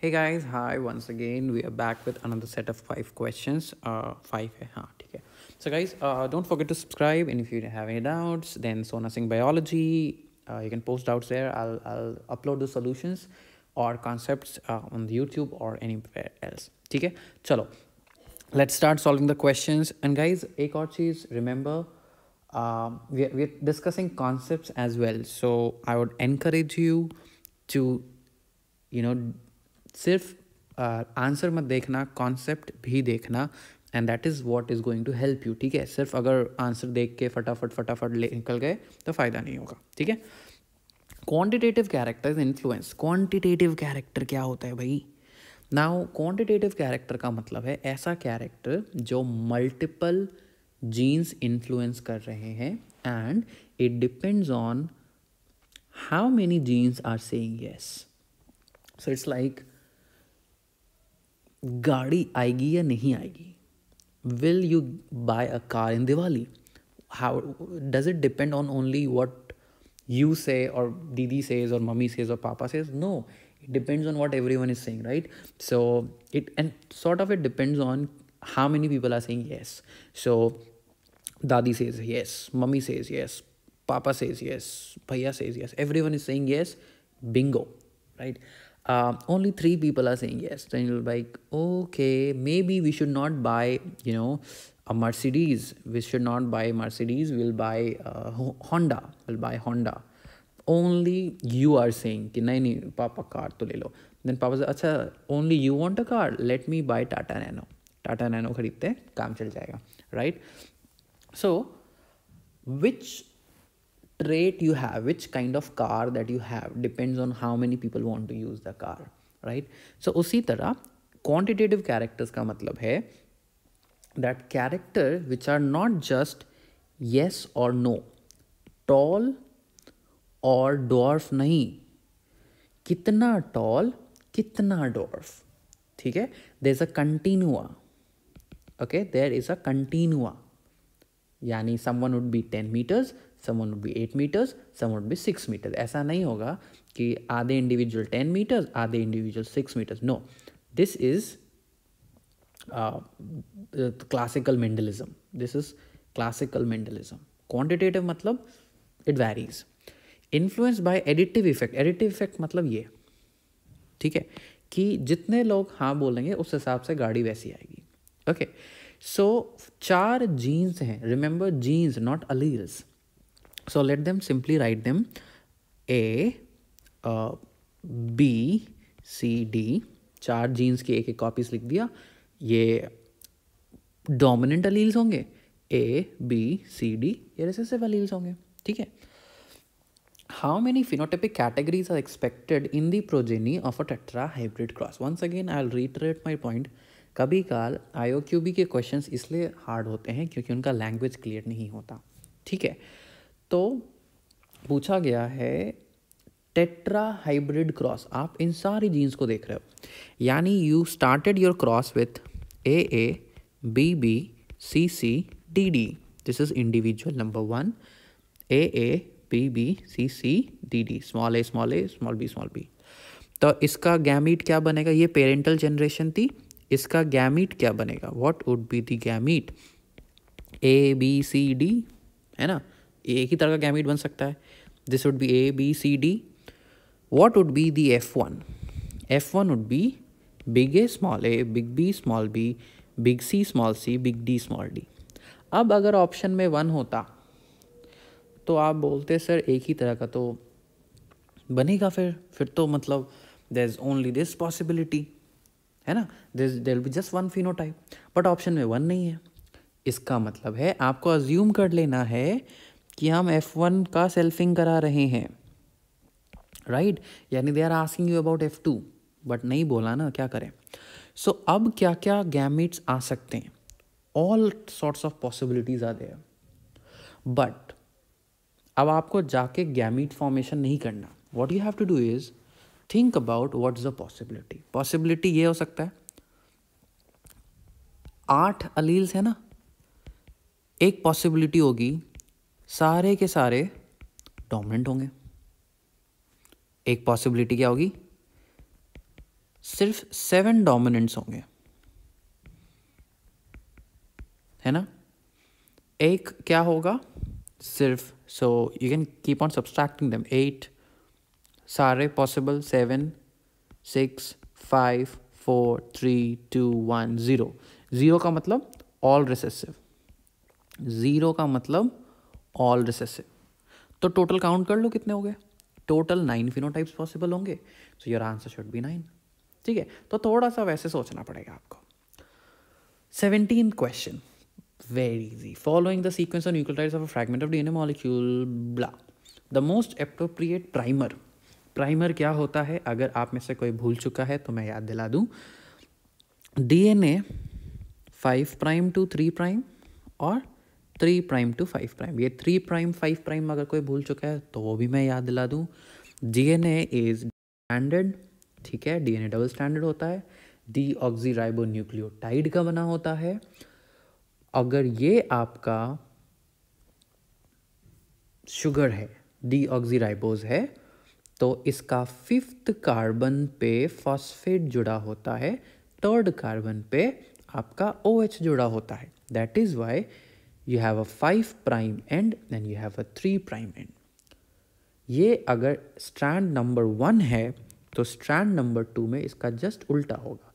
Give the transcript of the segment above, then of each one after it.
hey guys hi once again we are back with another set of five questions uh five eh, huh, okay. so guys uh don't forget to subscribe and if you have any doubts then sona singh biology uh, you can post doubts there i'll i'll upload the solutions or concepts uh, on the youtube or anywhere else okay chalo let's start solving the questions and guys ek aur remember um uh, we're, we're discussing concepts as well so i would encourage you to you know सिर्फ answer मत देखना concept भी देखना and that is what is going to help you ठीक है सिर्फ अगर answer देख के फटाफट फटाफट ले निकल गए तो फ़ायदा नहीं होगा ठीक है quantitative character influence quantitative character क्या होता है भाई नाउ क्वान्टिटेटिव कैरेक्टर का मतलब है ऐसा कैरेक्टर जो मल्टीपल जीन्स इन्फ्लुएंस कर रहे हैं and it depends on how many genes are saying yes so it's like गाड़ी आएगी या नहीं आएगी will you buy a car in Diwali how does it depend on only what you say और दीदी सेज और मम्मी सेज और पापा says no it depends on what everyone is saying right so it and sort of it depends on how many people are सेंग yes so दादी says is yes mummy says is yes पापा says is yes भैया says is yes everyone is saying yes bingo right uh, only three people are saying yes then you're like okay maybe we should not buy you know a mercedes we should not buy mercedes we'll buy uh, honda we'll buy honda only you are saying ki nahi nahi papa car to le lo then papa says acha only you want a car let me buy tata nano tata nano khareedte kaam chal jayega right so which trait you have which kind of car that you have depends on how many people want to use the car right so उसी तरह quantitative characters का मतलब है that character which are not just yes or no tall or dwarf नहीं कितना toll कितना dwarf ठीक है there is a continuum okay there is a continuum यानी someone would be ten metres someone would be eight metres some would be six metres ऐसा नहीं होगा कि आधे इंडिविजुअल टेन मीटर्स आधे individual six metres no this is classical Mendelism this is classical Mendelism quantitative मतलब it varies influence by additive effect additive effect मतलब ये ठीक है कि जितने लोग हाँ बोलेंगे उस हिसाब से गाड़ी वैसी आएगी ओके okay. सो so, चार जीन्स हैं remember genes not alleles so let them simply write them a uh, b c d चार जीन्स की एक एक कॉपीज लिख दिया ये डोमिनेंट अलील्स होंगे ए बी सी डी ये रेसेसिव अलील्स होंगे ठीक है how many phenotypic categories are expected in the progeny of a tetra hybrid cross once again I will reiterate my point कभी काल आईओ के क्वेश्चंस इसलिए hard होते हैं क्योंकि उनका लैंग्वेज क्लियर नहीं होता ठीक है तो पूछा गया है टेट्रा हाइब्रिड क्रॉस आप इन सारी जीन्स को देख रहे हो यानी you started your cross with A A B B C C D D this is individual number one A A B B C C D D small A small A small B small B तो इसका gamete क्या बनेगा ये parental generation थी इसका gamete क्या बनेगा what would be the gamete A B C D है ना एक ही तरह का गैमिट बन सकता है this would be A B C D what would be the F one F one would be big A small A big B small B big C small C big D small D अब अगर option में one होता तो आप बोलते sir एक ही तरह का तो बनेगा फिर फिर तो मतलब there is only this possibility है ना there there be just one type but option में वन नहीं है इसका मतलब है आपको अज्यूम कर लेना है कि हम वन का सेल्फिंग करा रहे हैं राइट right? यानी they are asking you about F two but नहीं बोला ना क्या करें सो so, अब क्या क्या गैमिट्स आ सकते हैं ऑल सॉर्ट्स ऑफ पॉसिबिलिटीज आ देर बट अब आपको जाके गैमिट फॉर्मेशन नहीं करना what you have to do is think about what is the possibility possibility ये हो सकता है आठ अलील्स है ना एक पॉसिबिलिटी होगी सारे के सारे डोमिनेंट होंगे एक पॉसिबिलिटी क्या होगी सिर्फ सेवन डोमिनेंट्स होंगे है ना एक क्या होगा सिर्फ so you can keep on subtracting them eight सारे possible seven six five four three two one zero zero का मतलब ऑल रिसेसिव ज़ीरो का मतलब ऑल रिसेसिव तो टोटल काउंट कर लो कितने हो गए टोटल नाइन फिनोटाइप्स पॉसिबल होंगे so your answer should be nine ठीक है तो थोड़ा सा वैसे सोचना पड़ेगा आपको seventeen question very easy following the sequence of nucleotides of a fragment of DNA molecule blah the most appropriate primer primer क्या होता है अगर आप में से कोई भूल चुका है तो मैं याद दिला दूं DNA five prime to three prime और three prime to five prime ये थ्री प्राइम फाइव प्राइम अगर कोई भूल चुका है तो वो भी मैं याद दिला दूँ D N A is standard ठीक है D N A double standard होता है डी ऑक्जीराइबो न्यूक्लियोटाइड का बना होता है अगर ये आपका शुगर है डी ऑक्जीराइबोज है तो इसका फिफ्थ कार्बन पे फॉस्फेट जुड़ा होता है थर्ड कार्बन पे आपका ओ OH जुड़ा होता है that is why you have a five prime end and you have a three prime end ये अगर स्ट्रैंड नंबर वन है तो स्ट्रैंड नंबर टू में इसका जस्ट उल्टा होगा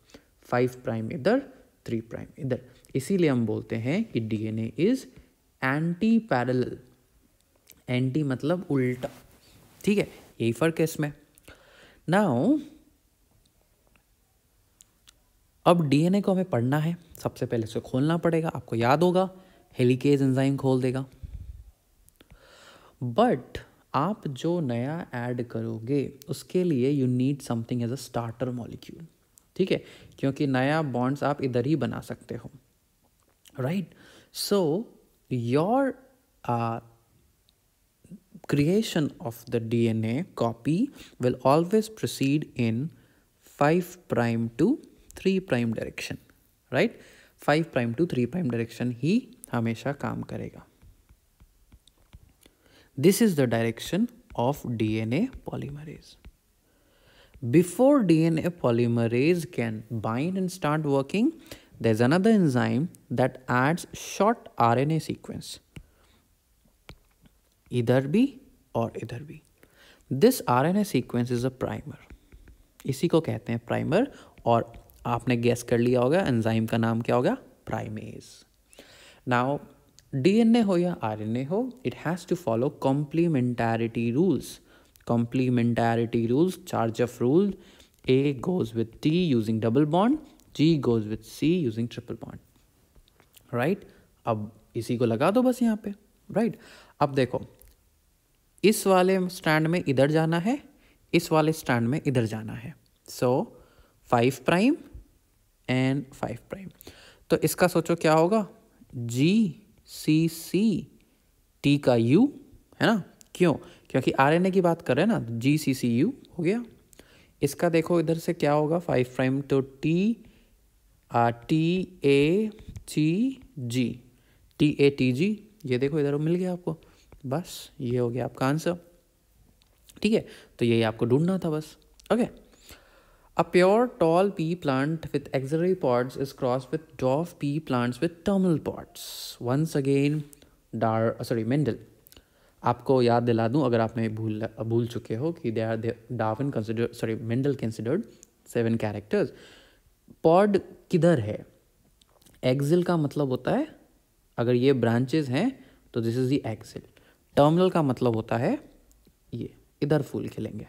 फाइव प्राइम इधर थ्री प्राइम इधर इसीलिए हम बोलते हैं कि DNA is anti parallel anti मतलब उल्टा ठीक है यही फर्क है इसमें नाउ अब डीएनए को हमें पढ़ना है सबसे पहले उसे खोलना पड़ेगा आपको याद होगा हेलीकेज एंजाइम खोल देगा बट आप जो नया ऐड करोगे उसके लिए you need something as a starter molecule ठीक है क्योंकि नया बॉन्ड्स आप इधर ही बना सकते हो right so your creation of the D N A copy will always proceed in five prime to three prime direction right five prime to three prime direction ही हमेशा काम करेगा this is the direction of DNA polymerase before DNA polymerase can bind and start working there's another enzyme that adds short इधर भी Either B or either B. This RNA sequence is a primer इसी को कहते हैं primer और आपने gas कर लिया होगा एंजाइम का नाम क्या होगा प्राइमेज Now, DNA हो या RNA हो it has to follow complementarity rules. Complementarity rules, charge off rule. A goes with T using double bond, G goes with C using triple bond. Right right? अब इसी को लगा दो बस यहाँ पे राइट right? अब देखो इस वाले स्टैंड में इधर जाना है इस वाले स्टैंड में इधर जाना है so five prime end five prime तो इसका सोचो क्या होगा जी सी सी टी का यू है ना क्यों क्योंकि आर एन ए की बात कर रहे हैं ना जी सी सी यू हो गया इसका देखो इधर से क्या होगा फाइव प्राइम तो T ah, T A T G T A T G ये देखो इधर मिल गया आपको बस ये हो गया आपका आंसर ठीक है तो यही आपको ढूंढना था बस okay A pure tall pea plant with axillary pods is crossed with dwarf pea plants with terminal pods. Once again, Dar uh, sorry Mendel. आपको याद दिला दूं अगर आपने भूल भूल चुके हो कि they are Darwin consider sorry Mendel considered seven characters pod किधर है एक्सिल का मतलब होता है अगर ये ब्रांचेस हैं तो this is the axil terminal का मतलब होता है ये इधर फूल खिलेंगे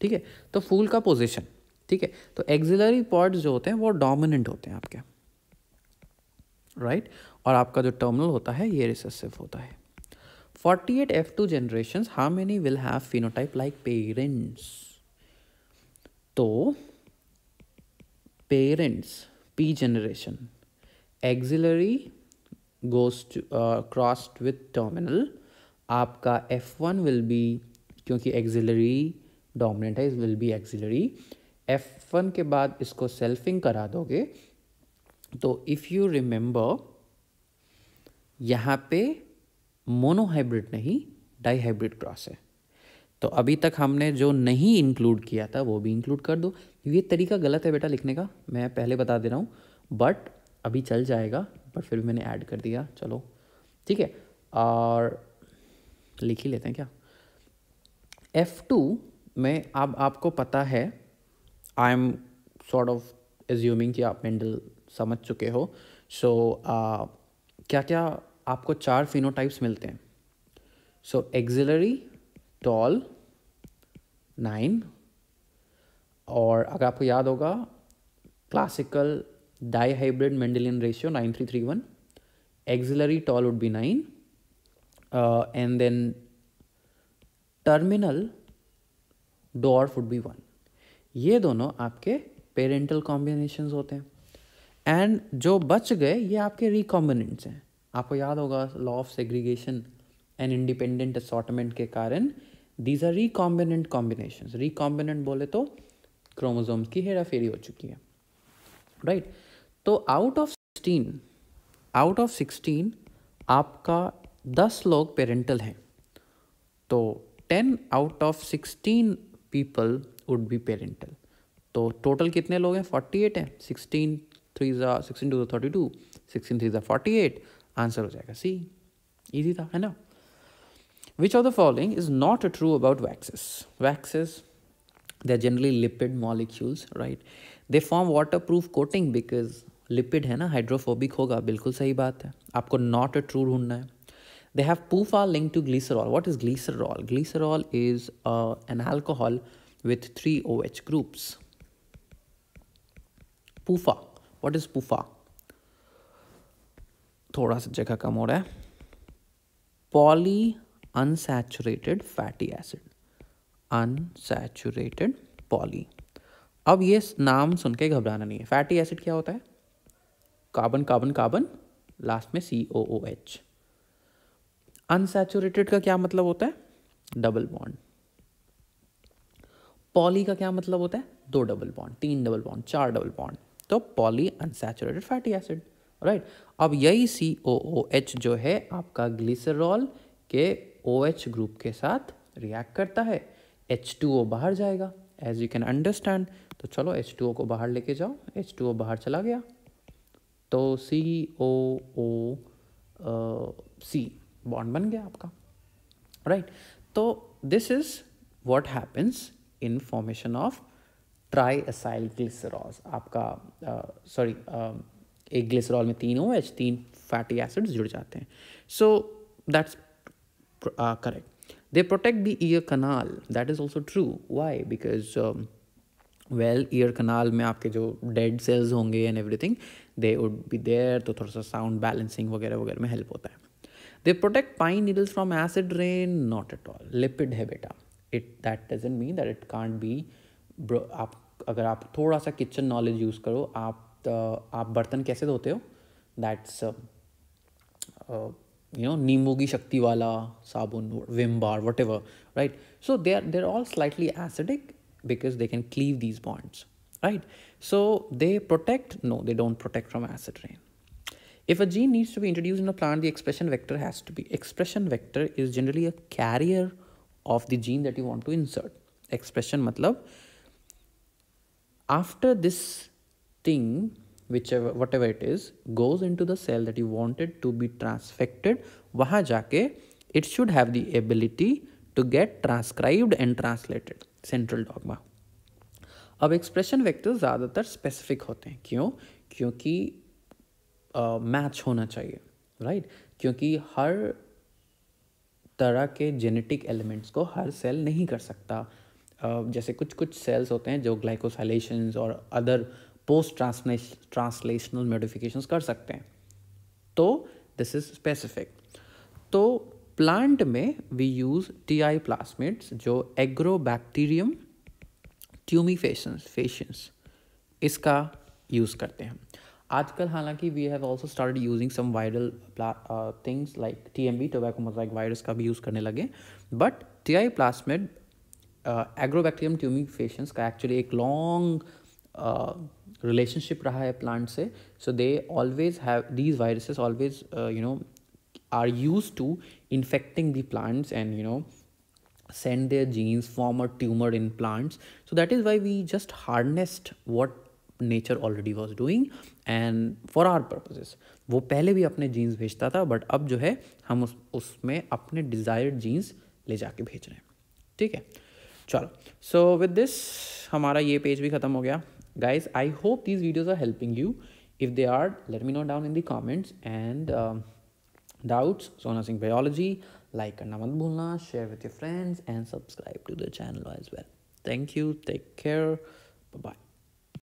ठीक है तो फूल का पोजिशन ठीक है तो एग्जिलरी पॉड्स जो होते हैं वो डोमिनेंट होते हैं आपके राइट right? और आपका जो टर्मिनल होता है ये रिसेसिव होता है 48 eight F two generation how many will have phenotype like parents तो पेरेंट्स पी जनरेशन एग्जिलरी गोस्ट क्रॉस्ड विथ टर्मिनल आपका एफ वन विल बी क्योंकि एग्जिलरी डोमिनेंट है is will be axillary F one के बाद इसको सेल्फिंग करा दोगे तो इफ़ यू रिमेंबर यहाँ पे मोनोहाइब्रिड नहीं डाईहाइब्रिड क्रॉस है तो अभी तक हमने जो नहीं इंक्लूड किया था वो भी इंक्लूड कर दो ये तरीका गलत है बेटा लिखने का मैं पहले बता दे रहा हूँ बट अभी चल जाएगा बट फिर भी मैंने ऐड कर दिया चलो ठीक है और लिख ही लेते हैं क्या एफ टू में अब आपको पता है I am sort of assuming कि आप मेंडल समझ चुके हो सो so, uh, क्या क्या आपको चार फिनोटाइप्स मिलते हैं सो एग्जिलरी टॉल नाइन और अगर आपको याद होगा classical di hybrid Mendelian ratio nine three three one axillary tall would be nine and then terminal dwarf would be one ये दोनों आपके पेरेंटल कॉम्बिनेशन होते हैं एंड जो बच गए ये आपके रिकॉम्बिनेंट्स हैं आपको याद होगा law of segregation and independent assortment के कारण these are recombinant combination recombinant बोले तो क्रोमोजोम्स की हेरा फेरी हो चुकी है राइट right? तो out of sixteen out of sixteen आपका दस लोग पेरेंटल हैं तो ten out of sixteen people would be parental तो टोटल कितने लोग हैं फोर्टी एट हैं सिक्सटीन थ्री ज़ा sixteen two thirty two sixteen three ज़ा फोर्टी एट आंसर हो जाएगा सी ईजी था है ना which of the following is not true about waxes waxes they are generally lipid molecules right they form water proof coating because lipid है ना hydrophobic होगा बिल्कुल सही बात है आपको नॉट ट्रू ढूंढना है दे हैव पूफ are link to glycerol what is glycerol glycerol is an alcohol with three OH groups. PUFA. What is PUFA? थोड़ा सा जगह कम हो रहा है poly unsaturated fatty acid unsaturated poly अब ये नाम सुन के घबराना नहीं है फैटी एसिड क्या होता है कार्बन कार्बन कार्बन लास्ट में सी ओ ओ एच अनसेचुरेटेड का क्या मतलब होता है डबल बॉन्ड पॉली का क्या मतलब होता है दो डबल बॉन्ड तीन डबल बॉन्ड चार डबल बॉन्ड तो poly unsaturated fatty acid right अब यही सी ओ ओ एच जो है आपका ग्लिसरॉल के ओ एच ग्रुप के साथ रिएक्ट करता है एच टू ओ बाहर जाएगा एज यू कैन अंडरस्टैंड तो चलो एच टू ओ को बाहर लेके जाओ एच टू ओ बाहर चला गया तो सी ओ ओ सी बॉन्ड बन गया आपका राइट right? तो this is what happens in formation of tri acyl glycerols आपका सॉरी एक ग्लिसरॉल में तीन ओ एच तीन फैटी एसिड्स जुड़ जाते हैं so that's correct they protect the ear canal that is also true why because well ear canal में आपके जो डेड सेल्स होंगे and everything they would be there तो थोड़ा सा साउंड बैलेंसिंग वगैरह वगैरह में हेल्प होता है they protect pine needles from acid rain not at all lipid है बेटा it that doesn't mean that it can't be आप अगर आप थोड़ा सा किचन नॉलेज यूज़ करो आप uh, आप बर्तन कैसे धोते हो that's uh, uh, you know nemogi shakti, sabun vim bar whatever right so they're all slightly acidic because they can cleave these bonds right so they protect no they don't protect from acid rain if a gene needs to be introduced in a plant the expression vector has to be expression vector is generally a carrier of the gene that you want to insert expression मतलब after this thing which whatever it is goes into the cell that you wanted to be transfected वहां जाके it should have the ability to get transcribed and translated central dogma अब expression व्यक्ति ज़्यादातर specific होते हैं क्यों क्योंकि match uh, होना चाहिए राइट right? क्योंकि हर तरह के जेनेटिक एलिमेंट्स को हर सेल नहीं कर सकता जैसे कुछ कुछ सेल्स होते हैं जो ग्लाइकोसाइलेशन और अदर पोस्ट ट्रांसलेशनल मोडिफिकेशन कर सकते हैं तो दिस इज स्पेसिफिक तो प्लांट में we use T I plasmids जो एग्रो बैक्टीरियम फेशंस फेशंस इसका यूज़ करते हैं आजकल हालांकि we have also start using some viral things like T M B tobacco mosaic virus का भी यूज़ करने लगे but T I plasmid Agrobacterium tumefaciens का एक्चुअली एक लॉन्ग रिलेशनशिप uh, रहा है प्लांट से so they always have these viruses always you know are use to infecting the plants and you know send their genes form a tumour in plants so that is why we just harnessed what nature already was doing and for our purposes वो पहले भी अपने jeans भेजता था but अब जो है हम उस उसमें अपने डिज़ायर्ड जीन्स ले जाके भेज रहे हैं ठीक है चलो सो विद दिस हमारा ये पेज भी ख़त्म हो गया guys I hope these videos are helping you if they are let me note down in the comments and doubts Sona Singh biology like करना मत भूलना share with your friends and subscribe to the channel as well thank you take care bye